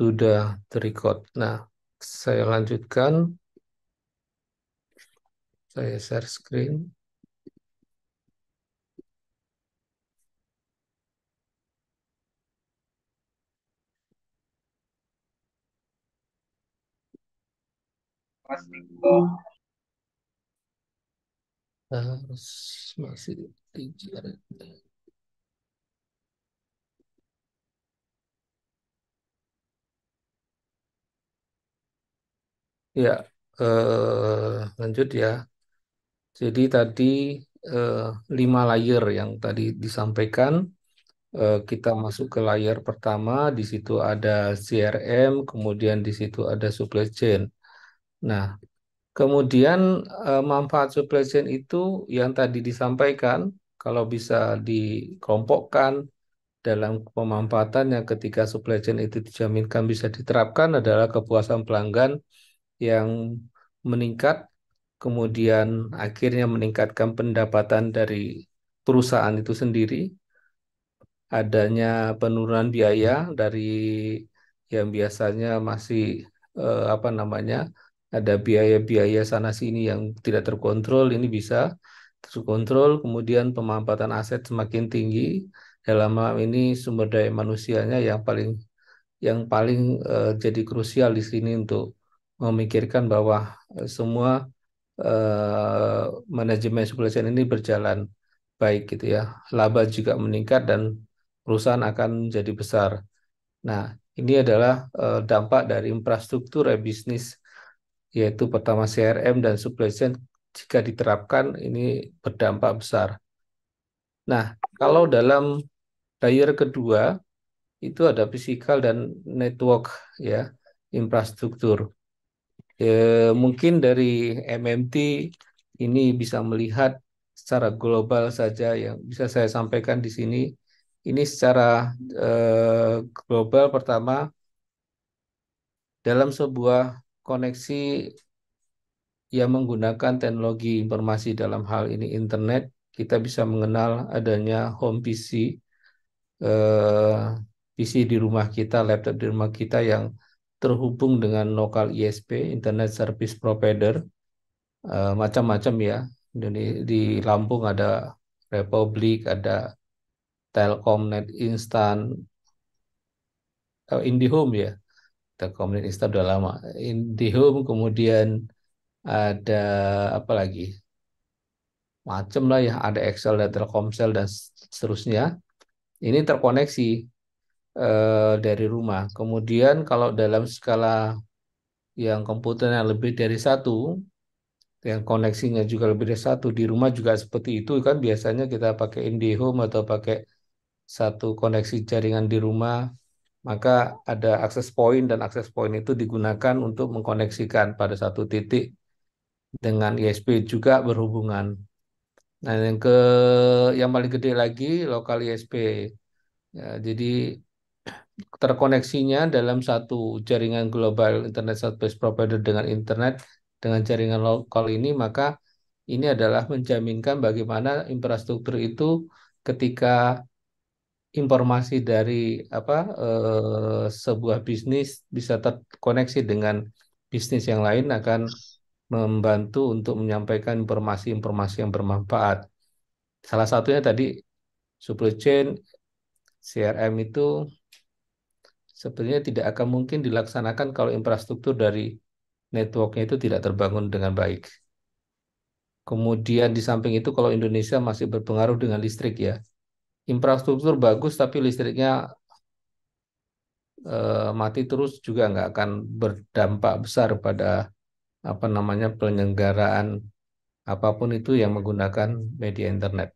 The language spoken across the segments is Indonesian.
sudah terikot Nah, saya lanjutkan. Saya share screen. Harus masih di Ya, eh, lanjut ya. Jadi tadi eh, lima layer yang tadi disampaikan, eh, kita masuk ke layer pertama, di situ ada CRM, kemudian di situ ada supply chain. Nah, kemudian eh, manfaat supply chain itu yang tadi disampaikan, kalau bisa dikelompokkan dalam pemanfaatan yang ketika supply chain itu dijaminkan bisa diterapkan adalah kepuasan pelanggan, yang meningkat, kemudian akhirnya meningkatkan pendapatan dari perusahaan itu sendiri, adanya penurunan biaya dari yang biasanya masih eh, apa namanya ada biaya-biaya sana sini yang tidak terkontrol ini bisa terkontrol kemudian pemanfaatan aset semakin tinggi dalam hal ini sumber daya manusianya yang paling yang paling eh, jadi krusial di sini untuk memikirkan bahwa eh, semua eh, manajemen supply chain ini berjalan baik gitu ya. Laba juga meningkat dan perusahaan akan jadi besar. Nah, ini adalah eh, dampak dari infrastruktur eh, bisnis yaitu pertama CRM dan supply chain jika diterapkan ini berdampak besar. Nah, kalau dalam layer kedua itu ada physical dan network ya, infrastruktur. E, mungkin dari MMT ini bisa melihat secara global saja yang bisa saya sampaikan di sini. Ini secara e, global pertama dalam sebuah koneksi yang menggunakan teknologi informasi dalam hal ini internet, kita bisa mengenal adanya home PC, eh, PC di rumah kita, laptop di rumah kita yang terhubung dengan lokal ISP Internet Service Provider eh, macam-macam ya di, Lampung ada Republik ada Telkom Net Instan eh, IndiHome ya Telkom Net Instan udah lama IndiHome kemudian ada apa lagi macam lah ya ada Excel ada Telkomsel dan seterusnya ini terkoneksi eh, dari rumah. Kemudian kalau dalam skala yang komputernya lebih dari satu, yang koneksinya juga lebih dari satu, di rumah juga seperti itu kan biasanya kita pakai IndiHome atau pakai satu koneksi jaringan di rumah, maka ada akses point dan akses point itu digunakan untuk mengkoneksikan pada satu titik dengan ISP juga berhubungan. Nah, yang ke yang paling gede lagi lokal ISP. Ya, jadi terkoneksinya dalam satu jaringan global internet service provider dengan internet dengan jaringan lokal ini maka ini adalah menjaminkan bagaimana infrastruktur itu ketika informasi dari apa eh, sebuah bisnis bisa terkoneksi dengan bisnis yang lain akan membantu untuk menyampaikan informasi-informasi yang bermanfaat. Salah satunya tadi supply chain CRM itu sebenarnya tidak akan mungkin dilaksanakan kalau infrastruktur dari networknya itu tidak terbangun dengan baik. Kemudian di samping itu kalau Indonesia masih berpengaruh dengan listrik ya. Infrastruktur bagus tapi listriknya eh, mati terus juga nggak akan berdampak besar pada apa namanya penyelenggaraan apapun itu yang menggunakan media internet.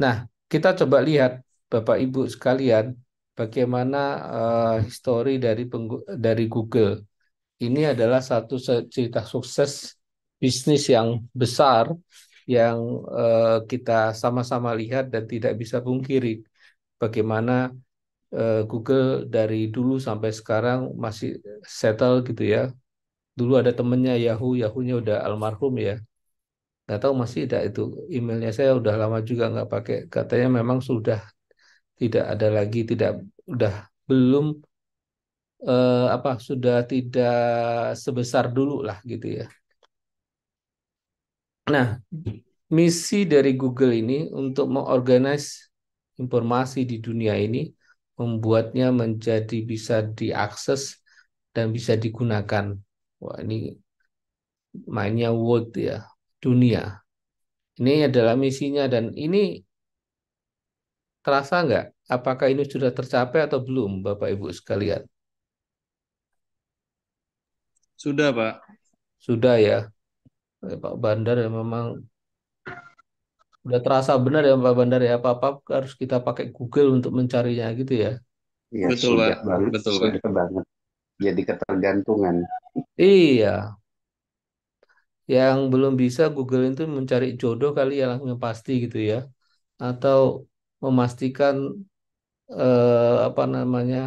Nah, kita coba lihat Bapak Ibu sekalian bagaimana uh, histori dari dari Google. Ini adalah satu cerita sukses bisnis yang besar yang uh, kita sama-sama lihat dan tidak bisa pungkiri bagaimana uh, Google dari dulu sampai sekarang masih settle gitu ya. Dulu ada temennya Yahoo, Yahoo-nya udah almarhum ya. Nggak tahu masih tidak itu emailnya saya udah lama juga nggak pakai. Katanya memang sudah tidak ada lagi tidak udah belum eh, apa sudah tidak sebesar dulu lah gitu ya. Nah, misi dari Google ini untuk mengorganize informasi di dunia ini membuatnya menjadi bisa diakses dan bisa digunakan. Wah, ini mainnya world ya, dunia. Ini adalah misinya dan ini Terasa nggak? Apakah ini sudah tercapai atau belum, Bapak Ibu sekalian? Sudah, Pak. Sudah ya. Pak Bandar ya memang udah terasa benar ya Pak Bandar ya apa-apa harus kita pakai Google untuk mencarinya gitu ya. Iya, betul, Pak. Banget, betul, Pak. banget. Jadi ketergantungan. Iya. Yang belum bisa Google itu mencari jodoh kali ya langsung pasti gitu ya. Atau memastikan eh, apa namanya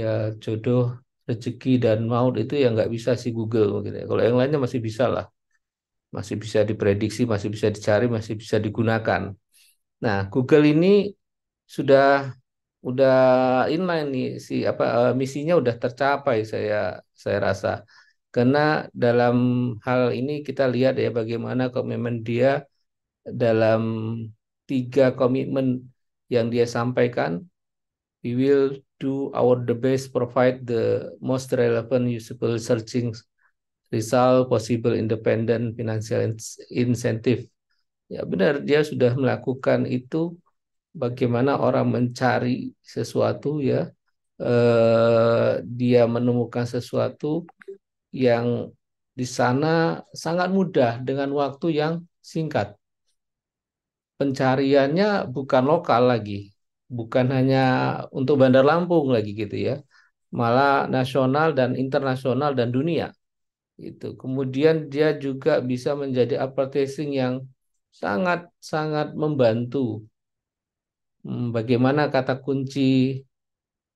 ya jodoh rezeki dan maut itu yang nggak bisa si Google mungkin ya. Kalau yang lainnya masih bisa lah, masih bisa diprediksi, masih bisa dicari, masih bisa digunakan. Nah, Google ini sudah udah inline nih si apa eh, misinya udah tercapai saya saya rasa karena dalam hal ini kita lihat ya bagaimana komitmen dia dalam tiga komitmen yang dia sampaikan, we will do our the best provide the most relevant usable searching result possible independent financial incentive. Ya benar, dia sudah melakukan itu bagaimana orang mencari sesuatu ya. Eh, dia menemukan sesuatu yang di sana sangat mudah dengan waktu yang singkat pencariannya bukan lokal lagi, bukan hanya untuk Bandar Lampung lagi gitu ya, malah nasional dan internasional dan dunia. Itu. Kemudian dia juga bisa menjadi advertising yang sangat-sangat membantu hmm, bagaimana kata kunci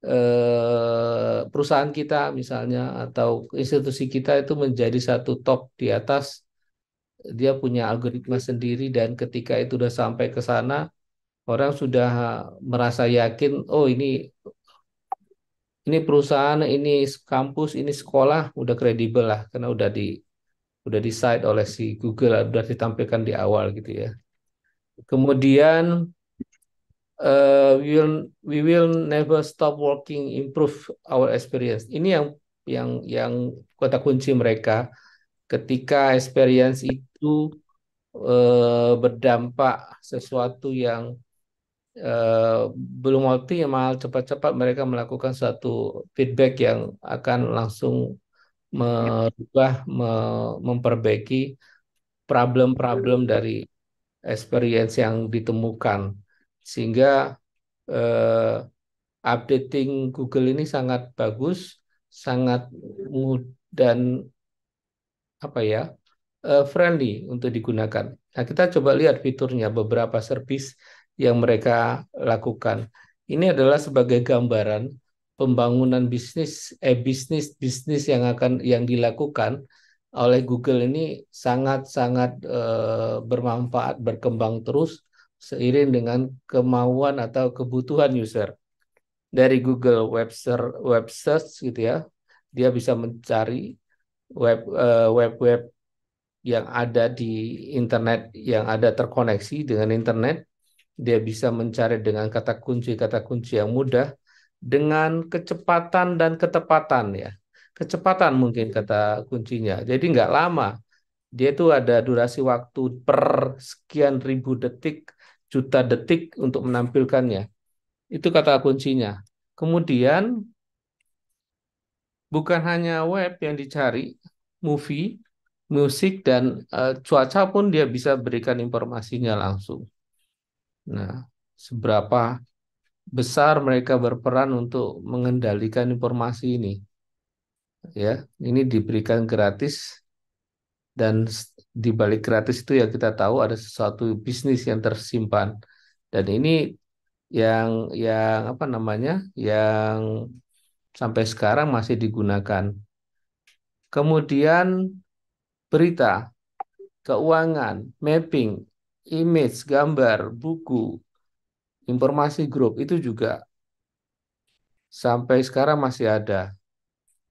eh, perusahaan kita misalnya atau institusi kita itu menjadi satu top di atas dia punya algoritma sendiri dan ketika itu sudah sampai ke sana orang sudah merasa yakin oh ini ini perusahaan ini kampus ini sekolah udah kredibel lah karena udah di udah di site oleh si Google udah ditampilkan di awal gitu ya kemudian uh, we will we will never stop working improve our experience ini yang yang yang kata kunci mereka ketika experience itu itu uh, berdampak, sesuatu yang Uh, belum optimal, cepat-cepat mereka melakukan satu feedback yang akan langsung merubah, me memperbaiki problem-problem dari experience yang ditemukan. Sehingga uh, updating Google ini sangat bagus, sangat mudah dan apa ya Eh, friendly untuk digunakan. Nah, kita coba lihat fiturnya beberapa service yang mereka lakukan. Ini adalah sebagai gambaran pembangunan bisnis eh bisnis bisnis yang akan yang dilakukan oleh Google ini sangat-sangat eh, bermanfaat berkembang terus seiring dengan kemauan atau kebutuhan user. Dari Google web search, web search gitu ya. Dia bisa mencari web eh, web web yang ada di internet, yang ada terkoneksi dengan internet, dia bisa mencari dengan kata kunci-kata kunci yang mudah dengan kecepatan dan ketepatan ya. Kecepatan mungkin kata kuncinya. Jadi nggak lama. Dia itu ada durasi waktu per sekian ribu detik, juta detik untuk menampilkannya. Itu kata kuncinya. Kemudian bukan hanya web yang dicari, movie, musik dan uh, cuaca pun dia bisa berikan informasinya langsung. Nah, seberapa besar mereka berperan untuk mengendalikan informasi ini. Ya, ini diberikan gratis dan di balik gratis itu ya kita tahu ada sesuatu bisnis yang tersimpan dan ini yang yang apa namanya yang sampai sekarang masih digunakan kemudian berita, keuangan, mapping, image, gambar, buku, informasi grup itu juga sampai sekarang masih ada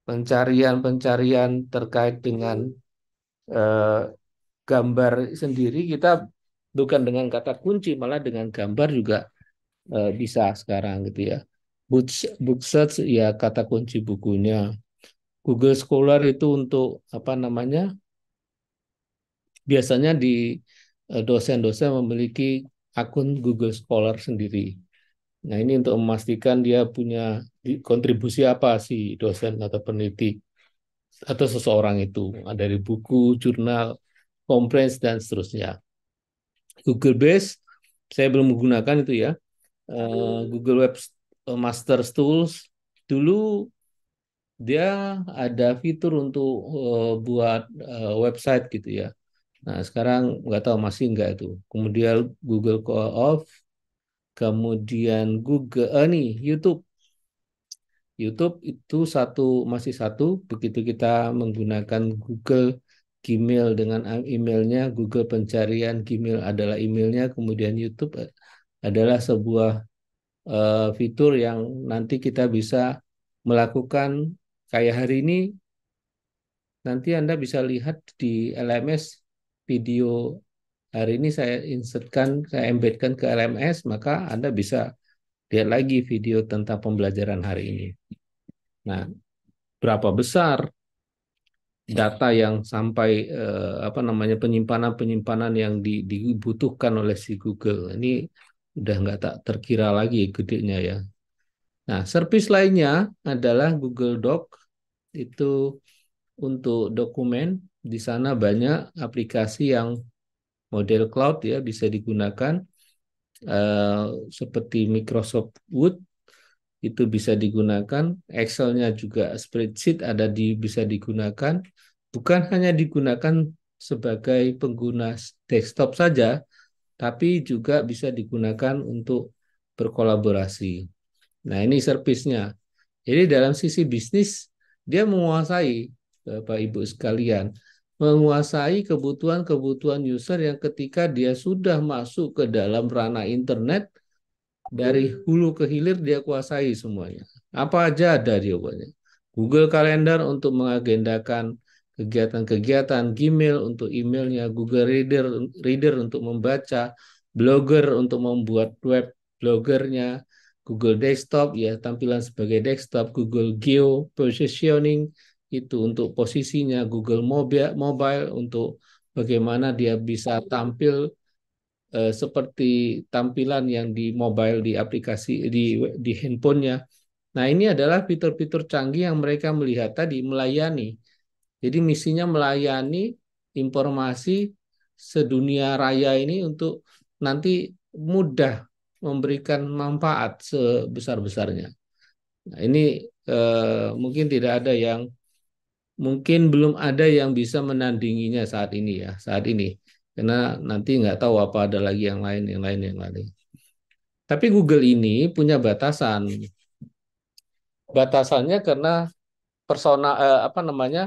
pencarian-pencarian terkait dengan eh, gambar sendiri kita bukan dengan kata kunci malah dengan gambar juga eh, bisa sekarang gitu ya book, book search ya kata kunci bukunya Google Scholar itu untuk apa namanya biasanya di eh, dosen-dosen memiliki akun Google Scholar sendiri. Nah, ini untuk memastikan dia punya kontribusi apa sih dosen atau peneliti atau seseorang itu dari buku, jurnal, conference dan seterusnya. Google Base saya belum menggunakan itu ya. Eh, Google Web eh, Master Tools dulu dia ada fitur untuk buat website gitu ya. Nah, sekarang nggak tahu masih nggak itu. Kemudian Google Call off, kemudian Google eh, nih YouTube. YouTube itu satu masih satu begitu kita menggunakan Google Gmail dengan emailnya Google pencarian Gmail adalah emailnya kemudian YouTube eh, adalah sebuah uh, fitur yang nanti kita bisa melakukan kayak hari ini nanti Anda bisa lihat di LMS video hari ini saya insertkan, saya embedkan ke LMS, maka Anda bisa lihat lagi video tentang pembelajaran hari ini. Nah, berapa besar data yang sampai eh, apa namanya penyimpanan-penyimpanan yang di, dibutuhkan oleh si Google ini udah nggak tak terkira lagi gedenya ya. Nah, service lainnya adalah Google Doc itu untuk dokumen di sana banyak aplikasi yang model cloud ya bisa digunakan uh, seperti Microsoft Word itu bisa digunakan, Excelnya juga spreadsheet ada di bisa digunakan, bukan hanya digunakan sebagai pengguna desktop saja, tapi juga bisa digunakan untuk berkolaborasi. Nah, ini servisnya. Jadi dalam sisi bisnis dia menguasai Bapak Ibu sekalian menguasai kebutuhan-kebutuhan user yang ketika dia sudah masuk ke dalam ranah internet dari hulu ke hilir dia kuasai semuanya. Apa aja ada jawabannya. Google Calendar untuk mengagendakan kegiatan-kegiatan, Gmail untuk emailnya, Google Reader Reader untuk membaca, Blogger untuk membuat web blogernya, Google Desktop ya tampilan sebagai desktop, Google Geo Positioning itu untuk posisinya Google Mobile, mobile untuk bagaimana dia bisa tampil eh, seperti tampilan yang di mobile di aplikasi di di handphonenya. Nah ini adalah fitur-fitur canggih yang mereka melihat tadi melayani. Jadi misinya melayani informasi sedunia raya ini untuk nanti mudah memberikan manfaat sebesar-besarnya. Nah, ini eh, mungkin tidak ada yang mungkin belum ada yang bisa menandinginya saat ini ya saat ini karena nanti nggak tahu apa ada lagi yang lain yang lain yang lain tapi Google ini punya batasan batasannya karena persona eh, apa namanya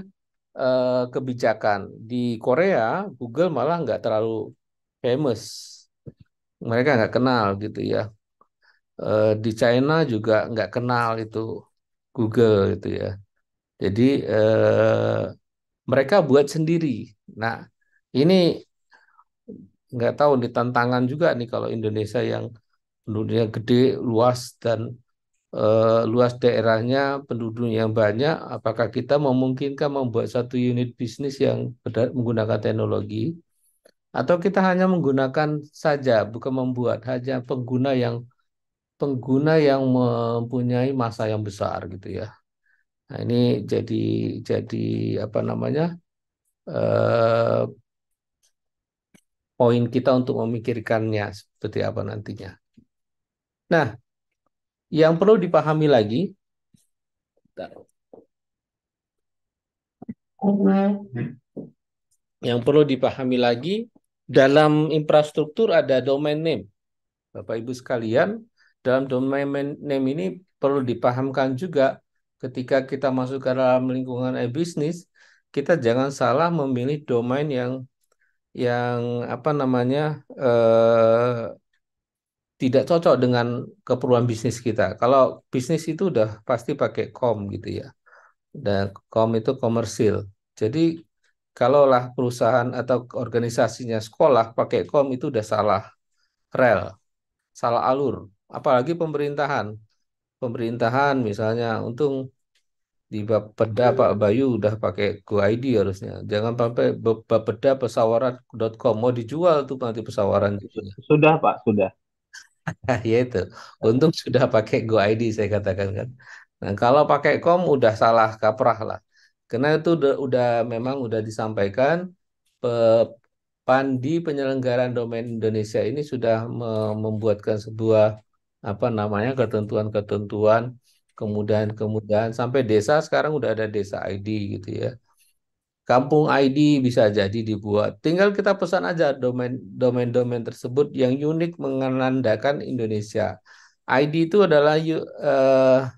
eh, kebijakan di Korea Google malah nggak terlalu famous mereka nggak kenal gitu ya eh, di China juga nggak kenal itu Google gitu ya jadi eh, mereka buat sendiri. Nah, ini nggak tahu nih tantangan juga nih kalau Indonesia yang penduduknya gede, luas dan eh, luas daerahnya, penduduknya banyak, apakah kita memungkinkan membuat satu unit bisnis yang menggunakan teknologi atau kita hanya menggunakan saja bukan membuat hanya pengguna yang pengguna yang mempunyai masa yang besar gitu ya Nah, ini jadi jadi apa namanya? uh, poin kita untuk memikirkannya seperti apa nantinya. Nah, yang perlu dipahami lagi yang perlu dipahami lagi dalam infrastruktur ada domain name. Bapak Ibu sekalian, dalam domain name ini perlu dipahamkan juga ketika kita masuk ke dalam lingkungan e business kita jangan salah memilih domain yang yang apa namanya eh, tidak cocok dengan keperluan bisnis kita. Kalau bisnis itu udah pasti pakai com gitu ya. Dan com itu komersil. Jadi kalaulah perusahaan atau organisasinya sekolah pakai com itu udah salah rel, salah alur. Apalagi pemerintahan pemerintahan misalnya untung di bab peda iya. Pak Bayu udah pakai Go ID harusnya. Jangan sampai bab peda pesawaran.com mau dijual tuh nanti pesawaran juga. Sudah Pak, sudah. ya itu. Untung sudah pakai Go ID saya katakan kan. Nah, kalau pakai com udah salah kaprah lah. Karena itu udah, udah memang udah disampaikan pe, Pandi penyelenggaraan domain Indonesia ini sudah membuatkan sebuah apa namanya ketentuan-ketentuan kemudahan-kemudahan sampai desa sekarang udah ada desa ID gitu ya. Kampung ID bisa jadi dibuat. Tinggal kita pesan aja domain domain-domain tersebut yang unik mengenandakan Indonesia. ID itu adalah uh,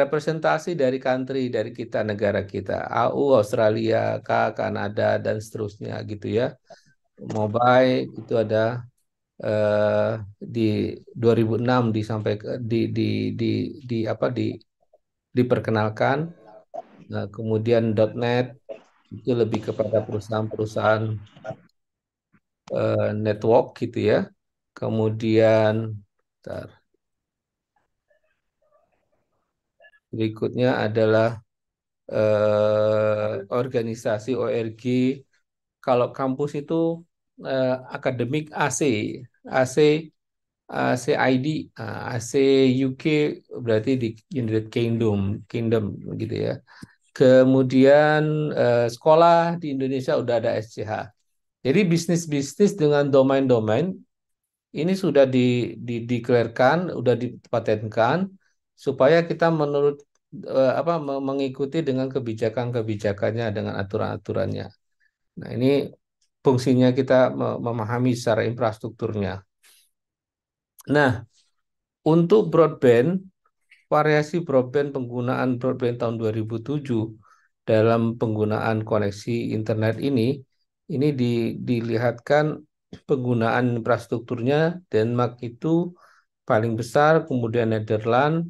representasi dari country dari kita negara kita. AU Australia, K Kanada dan seterusnya gitu ya. Mobile itu ada eh, di 2006 disampaikan di di di di apa di diperkenalkan nah, kemudian .net itu lebih kepada perusahaan-perusahaan eh, network gitu ya kemudian bentar, berikutnya adalah eh, organisasi ORG kalau kampus itu uh, akademik AC, AC, AC ID, AC ah, UK berarti di United Kingdom, Kingdom gitu ya. Kemudian uh, sekolah di Indonesia udah ada SCH. Jadi bisnis-bisnis dengan domain-domain ini sudah di, di dikelirkan, sudah dipatenkan supaya kita menurut eh, apa mengikuti dengan kebijakan-kebijakannya dengan aturan-aturannya. Nah, ini fungsinya kita memahami secara infrastrukturnya. Nah, untuk broadband, variasi broadband penggunaan broadband tahun 2007 dalam penggunaan koneksi internet ini, ini di, dilihatkan penggunaan infrastrukturnya Denmark itu paling besar, kemudian Netherlands,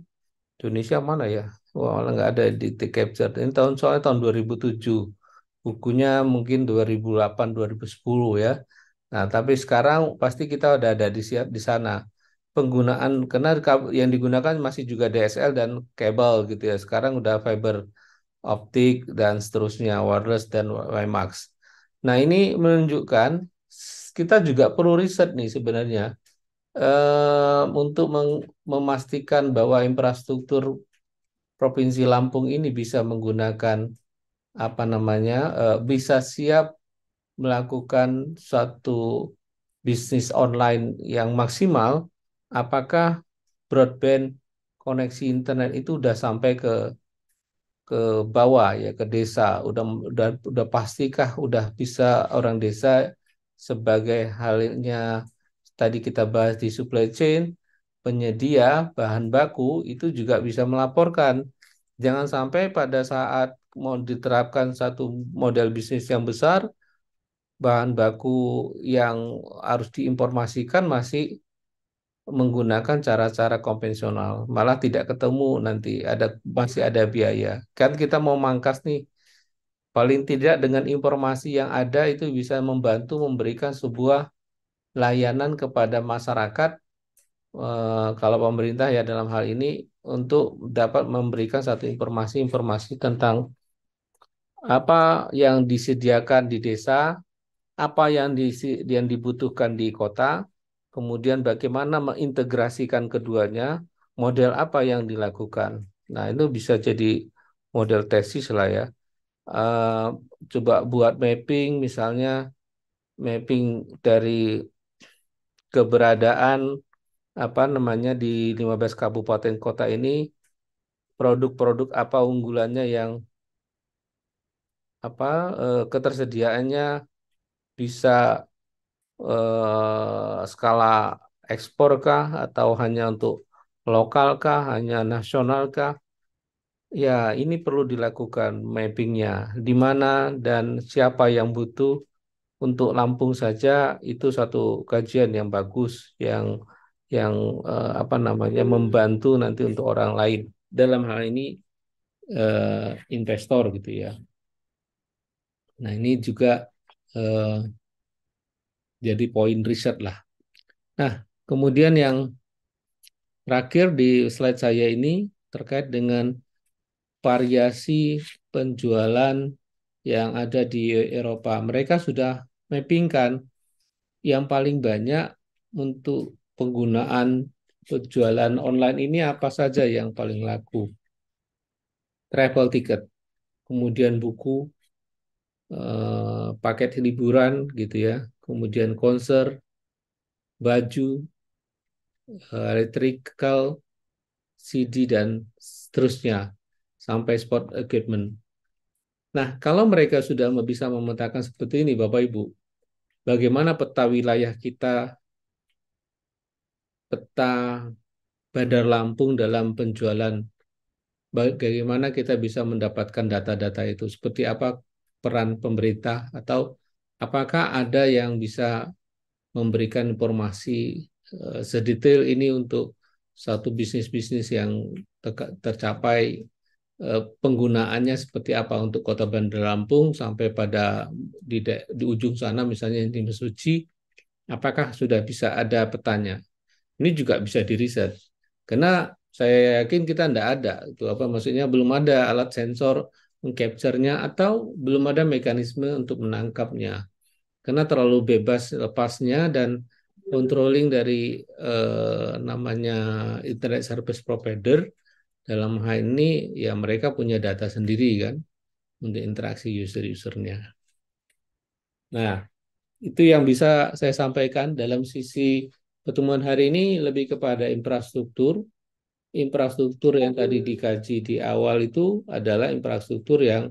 Indonesia mana ya? Wah, nggak ada di capture. Ini tahun soalnya tahun 2007 bukunya mungkin 2008 2010 ya. Nah, tapi sekarang pasti kita sudah ada di di sana. Penggunaan karena yang digunakan masih juga DSL dan kabel gitu ya. Sekarang udah fiber optik dan seterusnya wireless dan WiMAX. Nah, ini menunjukkan kita juga perlu riset nih sebenarnya eh, untuk memastikan bahwa infrastruktur Provinsi Lampung ini bisa menggunakan apa namanya uh, bisa siap melakukan suatu bisnis online yang maksimal, apakah broadband koneksi internet itu sudah sampai ke ke bawah ya ke desa udah udah udah pastikah udah bisa orang desa sebagai halnya tadi kita bahas di supply chain penyedia bahan baku itu juga bisa melaporkan jangan sampai pada saat mau diterapkan satu model bisnis yang besar, bahan baku yang harus diinformasikan masih menggunakan cara-cara konvensional, malah tidak ketemu nanti ada masih ada biaya. Kan kita mau mangkas nih, paling tidak dengan informasi yang ada itu bisa membantu memberikan sebuah layanan kepada masyarakat eh, kalau pemerintah ya dalam hal ini untuk dapat memberikan satu informasi-informasi tentang apa yang disediakan di desa, apa yang yang dibutuhkan di kota, kemudian bagaimana mengintegrasikan keduanya, model apa yang dilakukan. Nah, itu bisa jadi model tesis lah ya. Uh, coba buat mapping misalnya mapping dari keberadaan apa namanya di 15 kabupaten kota ini produk-produk apa unggulannya yang apa eh, ketersediaannya bisa eh, skala ekspor kah atau hanya untuk lokal kah, hanya nasional kah? Ya, ini perlu dilakukan mappingnya. Di mana dan siapa yang butuh untuk Lampung saja itu satu kajian yang bagus yang yang eh, apa namanya membantu nanti untuk orang lain dalam hal ini eh, investor gitu ya. Nah ini juga eh, jadi poin riset lah. Nah kemudian yang terakhir di slide saya ini terkait dengan variasi penjualan yang ada di Eropa. Mereka sudah mappingkan yang paling banyak untuk penggunaan penjualan online ini apa saja yang paling laku. Travel ticket, kemudian buku, Eh, paket liburan gitu ya, kemudian konser, baju, eh, electrical, CD dan seterusnya sampai sport equipment. Nah, kalau mereka sudah bisa memetakan seperti ini, Bapak Ibu, bagaimana peta wilayah kita, peta Bandar Lampung dalam penjualan, bagaimana kita bisa mendapatkan data-data itu, seperti apa peran pemerintah atau apakah ada yang bisa memberikan informasi eh, sedetail ini untuk satu bisnis-bisnis yang tercapai eh, penggunaannya seperti apa untuk Kota Bandar Lampung sampai pada di, di ujung sana misalnya di Mesuci apakah sudah bisa ada petanya ini juga bisa diriset karena saya yakin kita tidak ada itu apa maksudnya belum ada alat sensor mengcapture-nya atau belum ada mekanisme untuk menangkapnya karena terlalu bebas lepasnya dan hmm. controlling dari eh, namanya internet service provider dalam hal ini ya mereka punya data sendiri kan untuk interaksi user-usernya. Nah, itu yang bisa saya sampaikan dalam sisi pertemuan hari ini lebih kepada infrastruktur infrastruktur yang tadi hmm. dikaji di awal itu adalah infrastruktur yang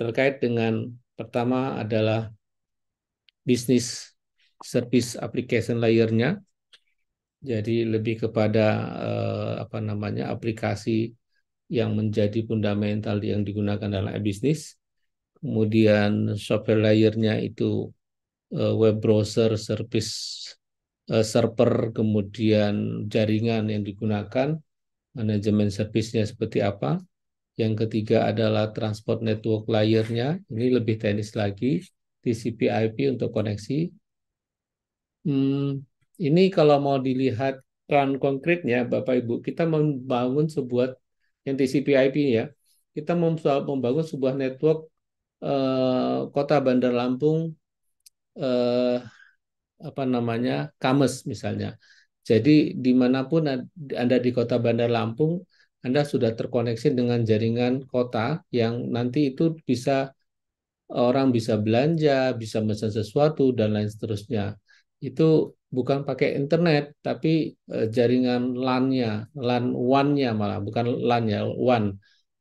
terkait dengan pertama adalah bisnis service application layernya, Jadi lebih kepada eh, apa namanya aplikasi yang menjadi fundamental yang digunakan dalam bisnis Kemudian software layernya itu eh, web browser service Eh, server, kemudian jaringan yang digunakan, manajemen servisnya seperti apa. Yang ketiga adalah transport network layernya, ini lebih teknis lagi, TCP/IP untuk koneksi. Hmm, ini kalau mau dilihat peran konkretnya, Bapak Ibu, kita membangun sebuah yang TCP/IP ya, kita membangun sebuah network eh, kota Bandar Lampung eh, apa namanya Kames misalnya. Jadi dimanapun Anda di kota Bandar Lampung, Anda sudah terkoneksi dengan jaringan kota yang nanti itu bisa orang bisa belanja, bisa pesan sesuatu dan lain seterusnya. Itu bukan pakai internet tapi eh, jaringan LAN-nya, LAN WAN-nya malah bukan LAN nya one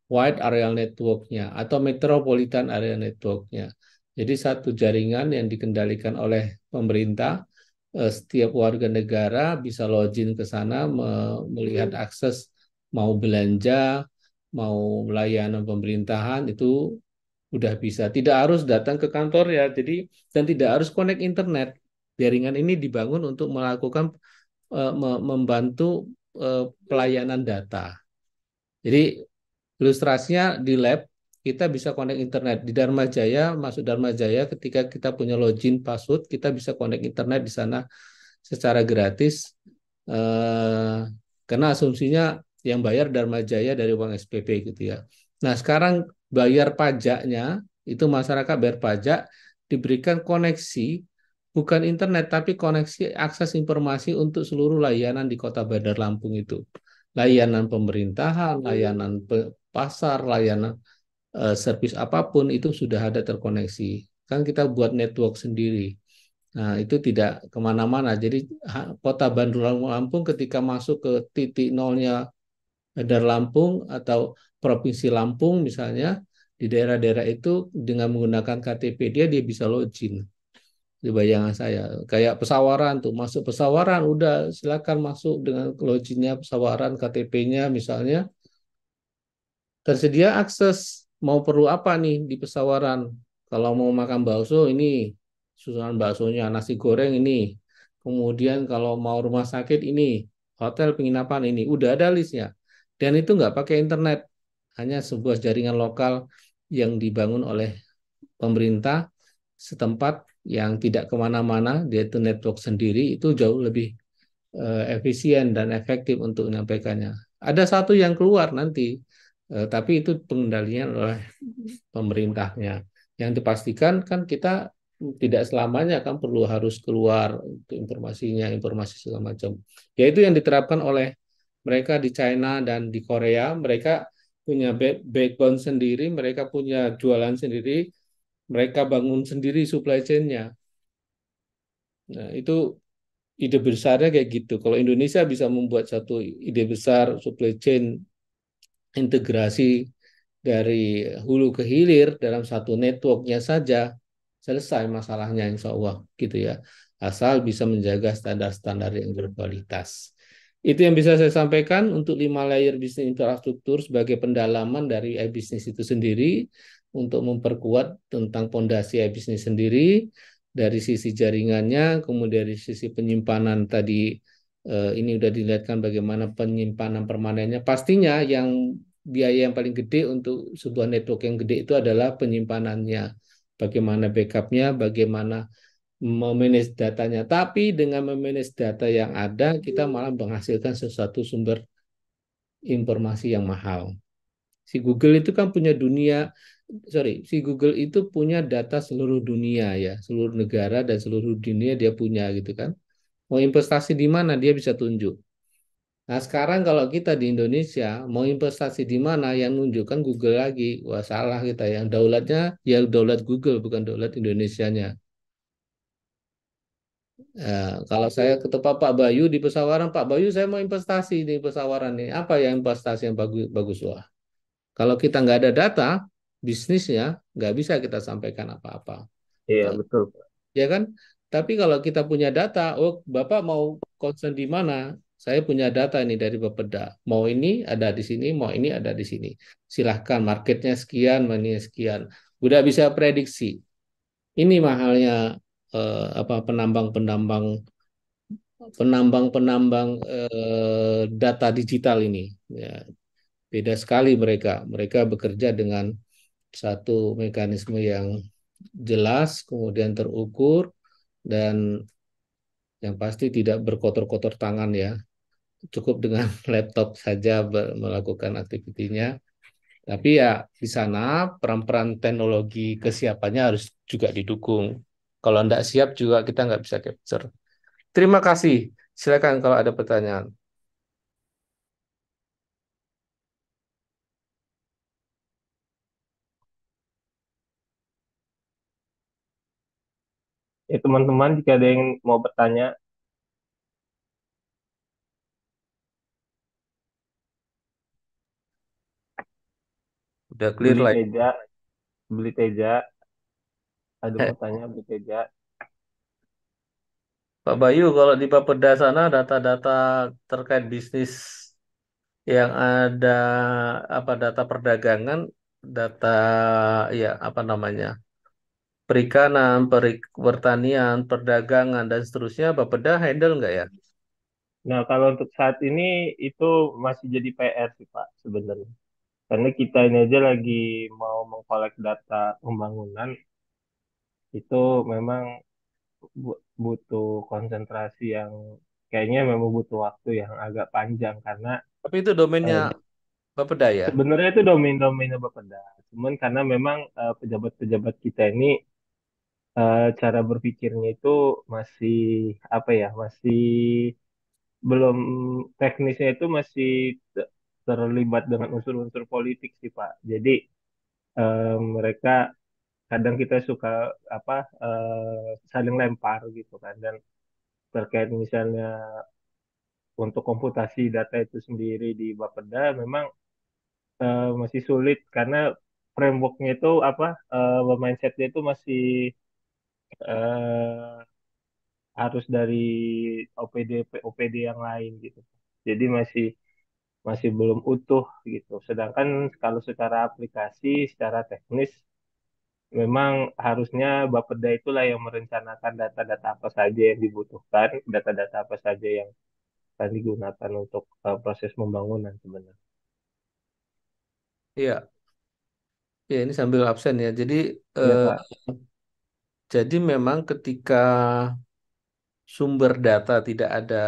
Wide Area Network-nya atau Metropolitan Area Network-nya. Jadi satu jaringan yang dikendalikan oleh pemerintah, eh, setiap warga negara bisa login ke sana melihat akses mau belanja, mau layanan pemerintahan itu udah bisa. Tidak harus datang ke kantor ya. Jadi dan tidak harus connect internet. Jaringan ini dibangun untuk melakukan eh, membantu eh, pelayanan data. Jadi ilustrasinya di lab kita bisa connect internet di Dharma Jaya masuk Dharma Jaya ketika kita punya login password kita bisa connect internet di sana secara gratis eh, karena asumsinya yang bayar Dharma Jaya dari uang SPP gitu ya nah sekarang bayar pajaknya itu masyarakat bayar pajak diberikan koneksi bukan internet tapi koneksi akses informasi untuk seluruh layanan di Kota Bandar Lampung itu layanan pemerintahan iya. layanan pasar layanan uh, service apapun itu sudah ada terkoneksi. Kan kita buat network sendiri. Nah, itu tidak kemana-mana. Jadi kota Bandung Lampung ketika masuk ke titik nolnya Bandar Lampung atau Provinsi Lampung misalnya, di daerah-daerah itu dengan menggunakan KTP dia, dia bisa login. Di bayangan saya. Kayak pesawaran tuh, masuk pesawaran, udah silakan masuk dengan loginnya pesawaran, KTP-nya misalnya. Tersedia akses mau perlu apa nih di pesawaran? Kalau mau makan bakso ini susunan baksonya, nasi goreng ini. Kemudian kalau mau rumah sakit ini, hotel penginapan ini, udah ada listnya. Dan itu nggak pakai internet, hanya sebuah jaringan lokal yang dibangun oleh pemerintah setempat yang tidak kemana-mana, dia itu network sendiri, itu jauh lebih eh, efisien dan efektif untuk menyampaikannya. Ada satu yang keluar nanti Eh, tapi itu pengendalinya oleh mm-hmm. pemerintahnya. Yang dipastikan kan kita tidak selamanya kan perlu harus keluar untuk informasinya, informasi segala macam. Yaitu yang diterapkan oleh mereka di China dan di Korea, mereka punya backbone sendiri, mereka punya jualan sendiri, mereka bangun sendiri supply chain-nya. Nah, itu ide besarnya kayak gitu. Kalau Indonesia bisa membuat satu ide besar supply chain integrasi dari hulu ke hilir dalam satu networknya saja selesai masalahnya insya Allah gitu ya asal bisa menjaga standar-standar yang berkualitas itu yang bisa saya sampaikan untuk lima layer bisnis infrastruktur sebagai pendalaman dari e-bisnis itu sendiri untuk memperkuat tentang pondasi e-bisnis sendiri dari sisi jaringannya kemudian dari sisi penyimpanan tadi Eh, ini sudah dilihatkan bagaimana penyimpanan permanennya. Pastinya yang biaya yang paling gede untuk sebuah network yang gede itu adalah penyimpanannya. Bagaimana backupnya, bagaimana memanage datanya. Tapi dengan memanage data yang ada, kita malah menghasilkan sesuatu sumber informasi yang mahal. Si Google itu kan punya dunia, sorry, si Google itu punya data seluruh dunia ya, seluruh negara dan seluruh dunia dia punya gitu kan Mau investasi di mana dia bisa tunjuk. Nah, sekarang kalau kita di Indonesia mau investasi di mana yang nunjukkan Google lagi. Wah, salah kita yang daulatnya ya daulat Google bukan daulat Indonesianya. Ya, kalau saya ketepa Pak Bayu di pesawaran, Pak Bayu saya mau investasi di pesawaran ini Apa yang investasi yang bagus bagus wah. Kalau kita nggak ada data bisnisnya, nggak bisa kita sampaikan apa-apa. Iya, nah, betul. Ya kan? Tapi kalau kita punya data, oh Bapak mau concern di mana? Saya punya data ini dari Bapeda. Mau ini ada di sini, mau ini ada di sini. Silahkan marketnya sekian, mana sekian. Udah bisa prediksi. Ini mahalnya eh, apa penambang-penambang penambang-penambang eh, data digital ini. Ya, beda sekali mereka. Mereka bekerja dengan satu mekanisme yang jelas, kemudian terukur, dan yang pasti tidak berkotor-kotor tangan ya. Cukup dengan laptop saja melakukan aktivitinya. Tapi ya di sana peran-peran teknologi kesiapannya harus juga didukung. Kalau tidak siap juga kita nggak bisa capture. Terima kasih. Silakan kalau ada pertanyaan. ya teman-teman jika ada yang mau bertanya udah clear beli like. teja beli teja ada eh. tanya beli teja Pak Bayu kalau di Bapeda sana data-data terkait bisnis yang ada apa data perdagangan data ya apa namanya perikanan, perik, pertanian, perdagangan, dan seterusnya, Bapeda handle nggak ya? Nah, kalau untuk saat ini itu masih jadi PR sih Pak sebenarnya. Karena kita ini aja lagi mau mengkolek data pembangunan, itu memang butuh konsentrasi yang kayaknya memang butuh waktu yang agak panjang karena tapi itu domainnya eh, Bapeda ya? Sebenarnya itu domain-domainnya Bapeda. Cuman karena memang eh, pejabat-pejabat uh, pejabat -pejabat kita ini uh, cara berpikirnya itu masih apa ya masih belum teknisnya itu masih terlibat dengan unsur-unsur politik sih Pak. Jadi uh, mereka kadang kita suka apa uh, saling lempar gitu kan dan terkait misalnya untuk komputasi data itu sendiri di Bapeda memang uh, masih sulit karena frameworknya itu apa uh, mindsetnya itu masih eh harus dari OPD OPD yang lain gitu. Jadi masih masih belum utuh gitu. Sedangkan kalau secara aplikasi, secara teknis memang harusnya Bapeda itulah yang merencanakan data-data apa saja yang dibutuhkan, data-data apa saja yang akan digunakan untuk uh, proses pembangunan sebenarnya. Iya. Ya, ini sambil absen ya. Jadi ya, uh, jadi memang ketika sumber data tidak ada,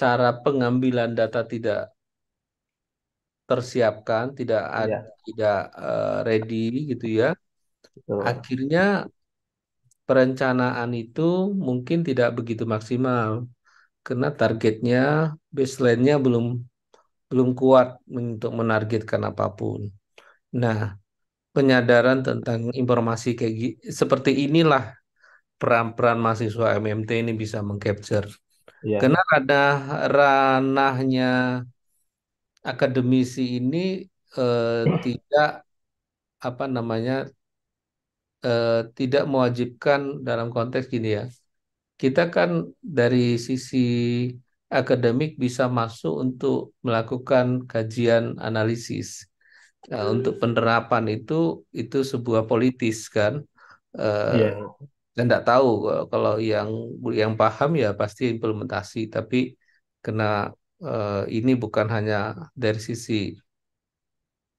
cara pengambilan data tidak tersiapkan, tidak ya. tidak uh, ready gitu ya. Betul. Akhirnya perencanaan itu mungkin tidak begitu maksimal karena targetnya baseline-nya belum belum kuat untuk menargetkan apapun. Nah, penyadaran tentang informasi kayak seperti inilah peran-peran mahasiswa MMT ini bisa mengcapture. Ya. Karena ada ranahnya akademisi ini eh, tidak apa namanya eh, tidak mewajibkan dalam konteks gini ya. Kita kan dari sisi akademik bisa masuk untuk melakukan kajian analisis Nah, untuk penerapan itu itu sebuah politis kan. Uh, eh, yeah. Dan tidak tahu eh, kalau yang yang paham ya pasti implementasi, tapi kena uh, ini bukan hanya dari sisi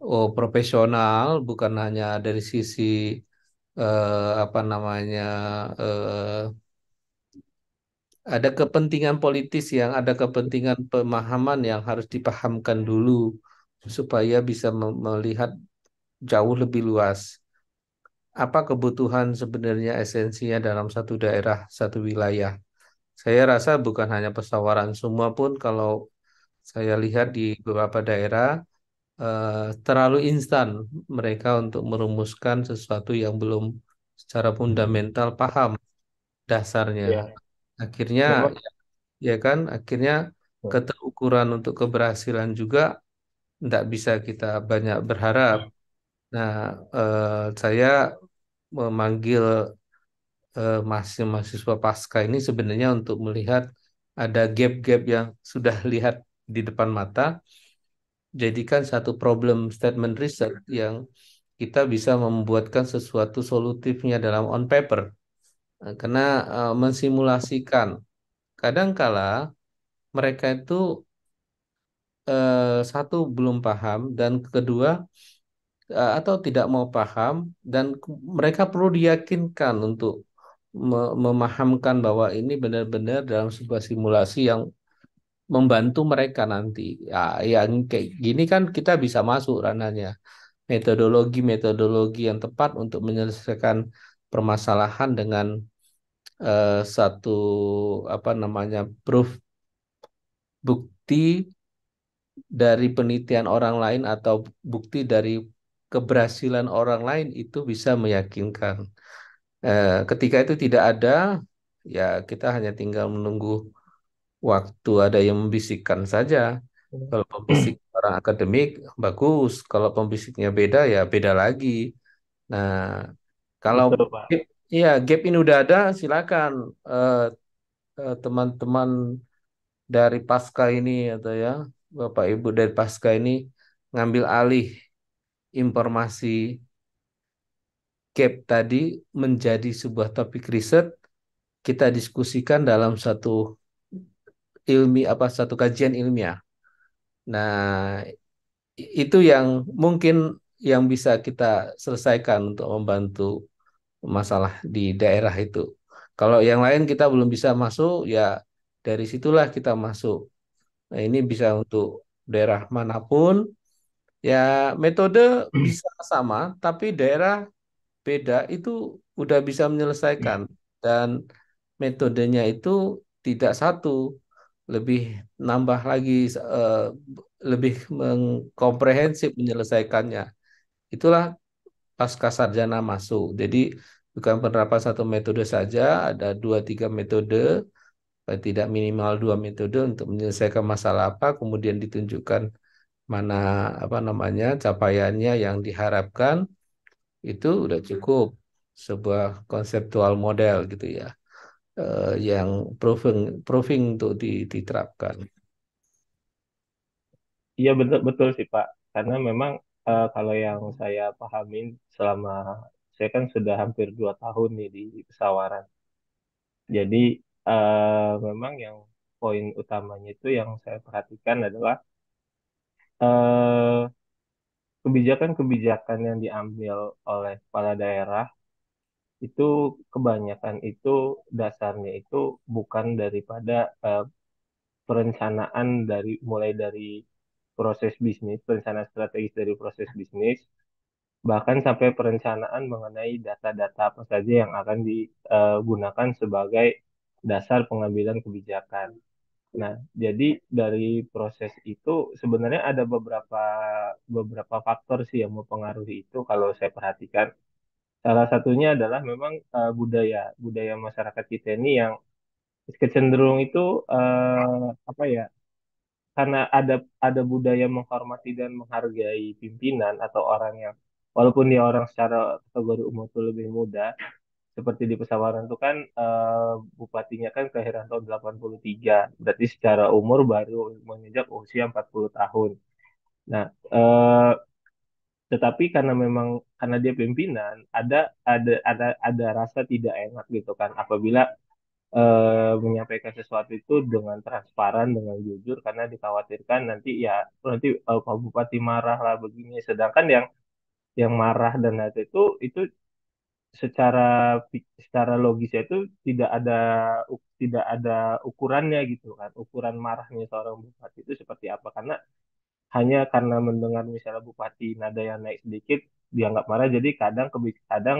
oh, profesional, bukan hanya dari sisi uh, apa namanya uh, ada kepentingan politis yang ada kepentingan pemahaman yang harus dipahamkan dulu supaya bisa melihat jauh lebih luas apa kebutuhan sebenarnya esensinya dalam satu daerah, satu wilayah. Saya rasa bukan hanya pesawaran, semua pun kalau saya lihat di beberapa daerah eh, terlalu instan mereka untuk merumuskan sesuatu yang belum secara fundamental paham dasarnya. Ya. Akhirnya ya. ya kan, akhirnya iya. keterukuran untuk keberhasilan juga tidak bisa kita banyak berharap. Nah, eh, saya memanggil eh, mahasiswa pasca ini sebenarnya untuk melihat ada gap-gap yang sudah lihat di depan mata, jadikan satu problem statement research yang kita bisa membuatkan sesuatu solutifnya dalam on paper. Eh, karena uh, mensimulasikan kadangkala mereka itu Eh, satu belum paham dan kedua eh, atau tidak mau paham dan mereka perlu diyakinkan untuk memahamkan bahwa ini benar-benar dalam sebuah simulasi yang membantu mereka nanti. Ya, yang kayak gini kan kita bisa masuk ranahnya. Metodologi-metodologi yang tepat untuk menyelesaikan permasalahan dengan uh, satu apa namanya proof bukti dari penelitian orang lain atau bukti dari keberhasilan orang lain itu bisa meyakinkan. Eh, ketika itu tidak ada, ya kita hanya tinggal menunggu waktu ada yang membisikkan saja. Hmm. Kalau pembisik orang akademik bagus, kalau pembisiknya beda ya beda lagi. Nah, kalau Gap, ya gap ini udah ada, silakan eh, eh, teman-teman eh, teman -teman dari pasca ini atau ya Bapak Ibu dari Pasca ini ngambil alih informasi gap tadi menjadi sebuah topik riset kita diskusikan dalam satu ilmi apa satu kajian ilmiah. Nah, itu yang mungkin yang bisa kita selesaikan untuk membantu masalah di daerah itu. Kalau yang lain kita belum bisa masuk, ya dari situlah kita masuk Nah, ini bisa untuk daerah manapun. Ya, metode hmm. bisa sama, tapi daerah beda itu udah bisa menyelesaikan dan metodenya itu tidak satu, lebih nambah lagi eh, lebih mengkomprehensif menyelesaikannya. Itulah pasca sarjana masuk. Jadi bukan penerapan satu metode saja, ada dua tiga metode paling eh, tidak minimal dua metode untuk menyelesaikan masalah apa, kemudian ditunjukkan mana apa namanya capaiannya yang diharapkan itu udah cukup sebuah konseptual model gitu ya eh, yang proving proving untuk diterapkan. Iya betul betul sih Pak karena memang eh, kalau yang saya pahami selama saya kan sudah hampir dua tahun nih di pesawaran jadi uh, memang yang poin utamanya itu yang saya perhatikan adalah kebijakan eh, kebijakan-kebijakan yang diambil oleh kepala daerah itu kebanyakan itu dasarnya itu bukan daripada uh, perencanaan dari mulai dari proses bisnis, perencanaan strategis dari proses bisnis, bahkan sampai perencanaan mengenai data-data apa saja yang akan digunakan sebagai dasar pengambilan kebijakan. Nah, jadi dari proses itu sebenarnya ada beberapa beberapa faktor sih yang mempengaruhi itu kalau saya perhatikan. Salah satunya adalah memang uh, budaya budaya masyarakat kita ini yang kecenderung itu uh, apa ya? Karena ada ada budaya menghormati dan menghargai pimpinan atau orang yang walaupun dia orang secara kategori umur itu lebih muda, seperti di Pesawaran itu kan uh, bupatinya kan kelahiran tahun 83. Berarti secara umur baru menginjak usia 40 tahun. Nah, uh, tetapi karena memang karena dia pimpinan, ada ada ada ada rasa tidak enak gitu kan apabila uh, menyampaikan sesuatu itu dengan transparan, dengan jujur karena dikhawatirkan nanti ya nanti uh, Pak Bupati marah lah begini sedangkan yang yang marah dan itu itu secara secara logis itu tidak ada tidak ada ukurannya gitu kan ukuran marahnya seorang bupati itu seperti apa karena hanya karena mendengar misalnya bupati nada yang naik sedikit dianggap marah jadi kadang kadang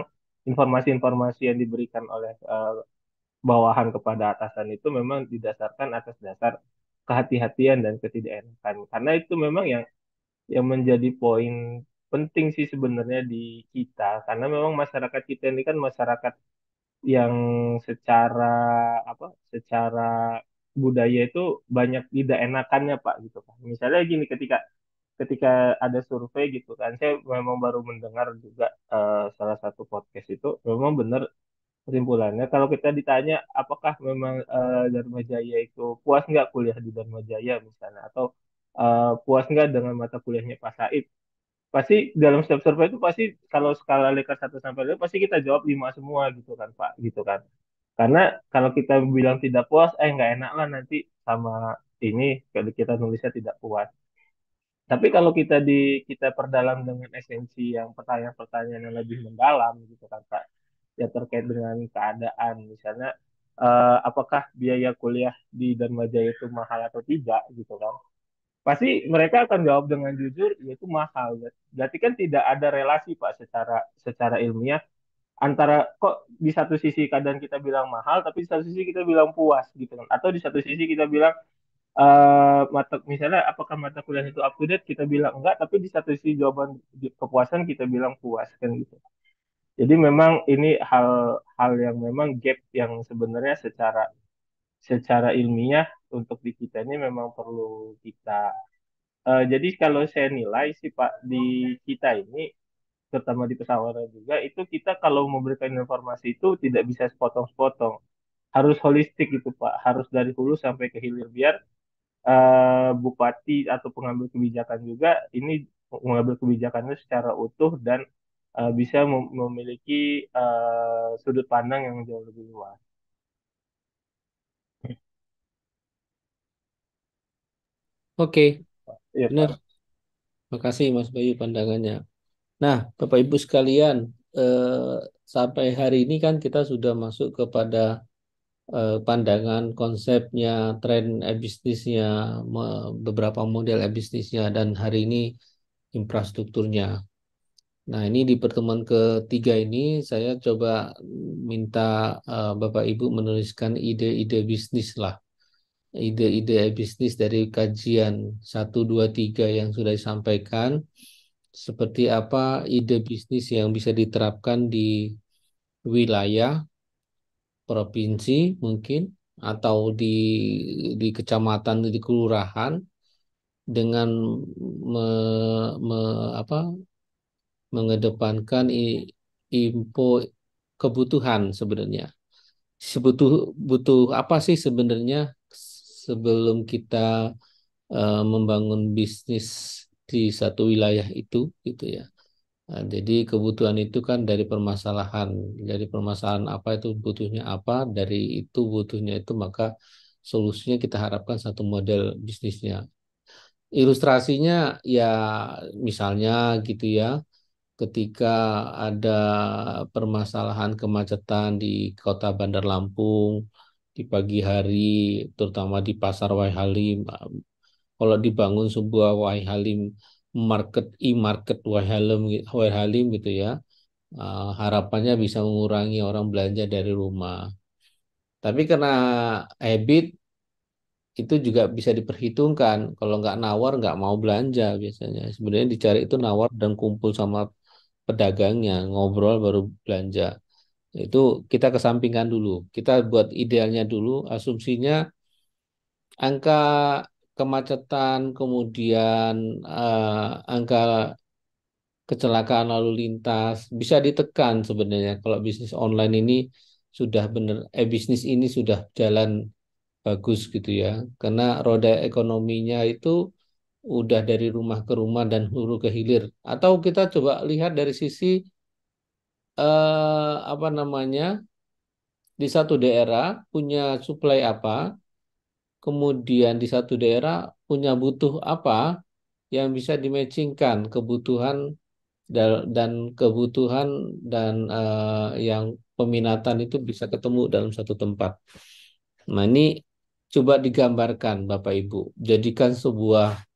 informasi-informasi yang diberikan oleh uh, bawahan kepada atasan itu memang didasarkan atas dasar kehati-hatian dan ketidakenakan karena itu memang yang yang menjadi poin penting sih sebenarnya di kita karena memang masyarakat kita ini kan masyarakat yang secara apa secara budaya itu banyak tidak enakannya Pak gitu kan. Misalnya gini ketika ketika ada survei gitu kan saya memang baru mendengar juga uh, salah satu podcast itu memang benar kesimpulannya kalau kita ditanya apakah memang uh, eh, Dharma Jaya itu puas nggak kuliah di Dharma Jaya misalnya atau uh, puas nggak dengan mata kuliahnya Pak Said pasti dalam setiap survei itu pasti kalau skala Lakers satu sampai 5 pasti kita jawab 5 semua gitu kan Pak gitu kan karena kalau kita bilang tidak puas eh nggak enak lah nanti sama ini kalau kita nulisnya tidak puas tapi kalau kita di kita perdalam dengan esensi yang pertanyaan-pertanyaan yang lebih mendalam gitu kan Pak ya terkait dengan keadaan misalnya uh, apakah biaya kuliah di Darmaja itu mahal atau tidak gitu kan pasti mereka akan jawab dengan jujur yaitu mahal berarti kan tidak ada relasi pak secara secara ilmiah antara kok di satu sisi kadang kita bilang mahal tapi di satu sisi kita bilang puas gitu kan atau di satu sisi kita bilang uh, mata misalnya apakah mata kuliah itu up to date kita bilang enggak tapi di satu sisi jawaban kepuasan kita bilang puas kan gitu jadi memang ini hal hal yang memang gap yang sebenarnya secara secara ilmiah untuk di kita ini memang perlu kita uh, jadi kalau saya nilai sih Pak di kita ini terutama di pesawaran juga itu kita kalau memberikan informasi itu tidak bisa sepotong-sepotong harus holistik gitu Pak harus dari hulu sampai ke hilir biar uh, bupati atau pengambil kebijakan juga ini mengambil kebijakannya secara utuh dan uh, bisa mem memiliki uh, sudut pandang yang jauh lebih luas. Oke, Iya, benar. Terima Makasih Mas Bayu pandangannya. Nah, Bapak Ibu sekalian, eh, sampai hari ini kan kita sudah masuk kepada eh, pandangan konsepnya, tren e-bisnisnya, beberapa model e-bisnisnya, dan hari ini infrastrukturnya. Nah, ini di pertemuan ketiga ini saya coba minta eh, Bapak Ibu menuliskan ide-ide bisnis lah ide-ide bisnis dari kajian 1, 2, 3 yang sudah disampaikan, seperti apa ide bisnis yang bisa diterapkan di wilayah, provinsi mungkin, atau di, di kecamatan, di kelurahan, dengan me, me, apa, mengedepankan info kebutuhan sebenarnya. Sebutuh, butuh apa sih sebenarnya sebelum kita uh, membangun bisnis di satu wilayah itu gitu ya. Nah, jadi kebutuhan itu kan dari permasalahan. Dari permasalahan apa itu butuhnya apa, dari itu butuhnya itu maka solusinya kita harapkan satu model bisnisnya. Ilustrasinya ya misalnya gitu ya, ketika ada permasalahan kemacetan di kota Bandar Lampung, di pagi hari, terutama di pasar Wai Halim. Kalau dibangun sebuah Wai Halim market e-market Wai Halim, Wai Halim gitu ya, eh, harapannya bisa mengurangi orang belanja dari rumah. Tapi karena habit itu juga bisa diperhitungkan. Kalau nggak nawar, nggak mau belanja biasanya. Sebenarnya dicari itu nawar dan kumpul sama pedagangnya, ngobrol baru belanja. Itu kita kesampingkan dulu. Kita buat idealnya dulu, asumsinya angka kemacetan, kemudian uh, angka kecelakaan lalu lintas bisa ditekan sebenarnya kalau bisnis online ini sudah benar eh bisnis ini sudah jalan bagus gitu ya karena roda ekonominya itu udah dari rumah ke rumah dan hulu ke hilir atau kita coba lihat dari sisi eh, apa namanya di satu daerah punya suplai apa, kemudian di satu daerah punya butuh apa yang bisa dimatchingkan kebutuhan dan kebutuhan dan eh, yang peminatan itu bisa ketemu dalam satu tempat. Nah ini coba digambarkan Bapak Ibu, jadikan sebuah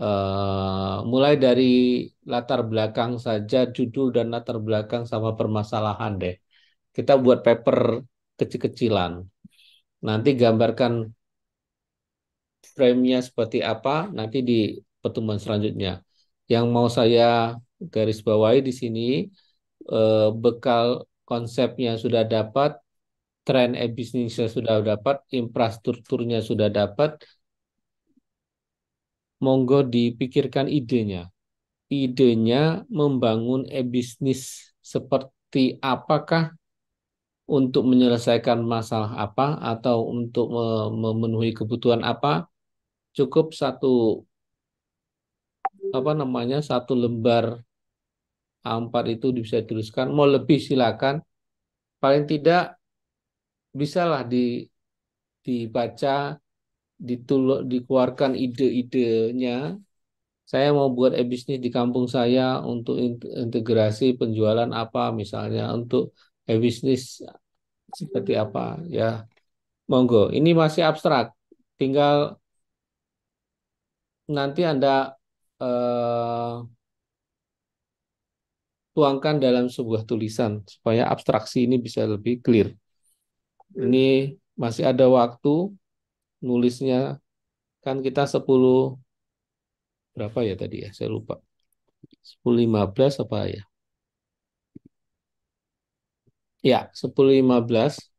Uh, mulai dari latar belakang saja, judul dan latar belakang sama permasalahan deh. Kita buat paper kecil-kecilan. Nanti gambarkan frame-nya seperti apa nanti di pertemuan selanjutnya. Yang mau saya garis bawahi di sini, uh, bekal konsepnya sudah dapat, tren e-bisnisnya sudah dapat, infrastrukturnya sudah dapat, monggo dipikirkan idenya. Idenya membangun e-bisnis seperti apakah untuk menyelesaikan masalah apa atau untuk memenuhi kebutuhan apa cukup satu apa namanya satu lembar A4 itu bisa dituliskan mau lebih silakan paling tidak bisalah di dibaca ditul dikeluarkan ide-idenya saya mau buat e-bisnis di kampung saya untuk integrasi penjualan apa misalnya untuk e-bisnis seperti apa ya monggo ini masih abstrak tinggal nanti anda eh, tuangkan dalam sebuah tulisan supaya abstraksi ini bisa lebih clear ini masih ada waktu nulisnya kan kita 10 berapa ya tadi ya saya lupa 10 15 apa ya ya 10 15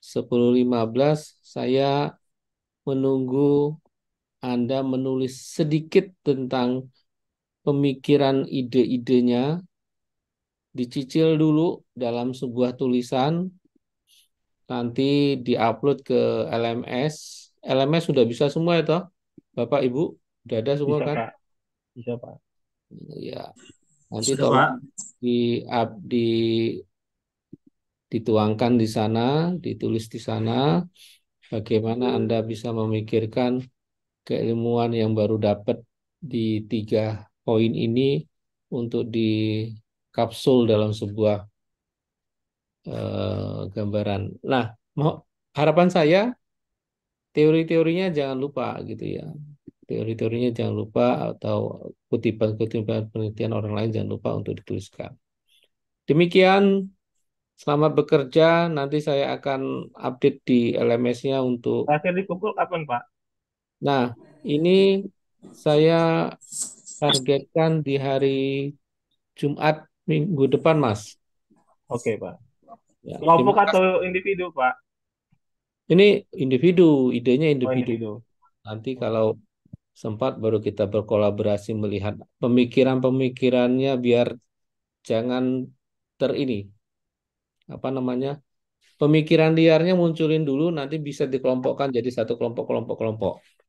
10 15 saya menunggu Anda menulis sedikit tentang pemikiran ide-idenya dicicil dulu dalam sebuah tulisan nanti diupload ke LMS. LMS sudah bisa semua ya Bapak Ibu, sudah ada semua bisa, kan? Pak. Bisa, Pak. Iya. Nanti sudah, Pak. di up di dituangkan di sana, ditulis di sana bagaimana Anda bisa memikirkan keilmuan yang baru dapat di tiga poin ini untuk di kapsul dalam sebuah eh, gambaran. Nah, harapan saya teori-teorinya jangan lupa gitu ya. Teori-teorinya jangan lupa atau kutipan-kutipan penelitian orang lain jangan lupa untuk dituliskan. Demikian Selamat bekerja. Nanti saya akan update di LMS-nya untuk Akhir dikumpul kapan, Pak? Nah, ini saya targetkan di hari Jumat minggu depan, Mas. Oke, Pak. Ya, Kelompok atau individu, Pak? Ini individu, idenya individu. Oh, individu. Nanti kalau sempat baru kita berkolaborasi melihat pemikiran-pemikirannya biar jangan ter ini apa namanya pemikiran liarnya munculin dulu nanti bisa dikelompokkan jadi satu kelompok kelompok kelompok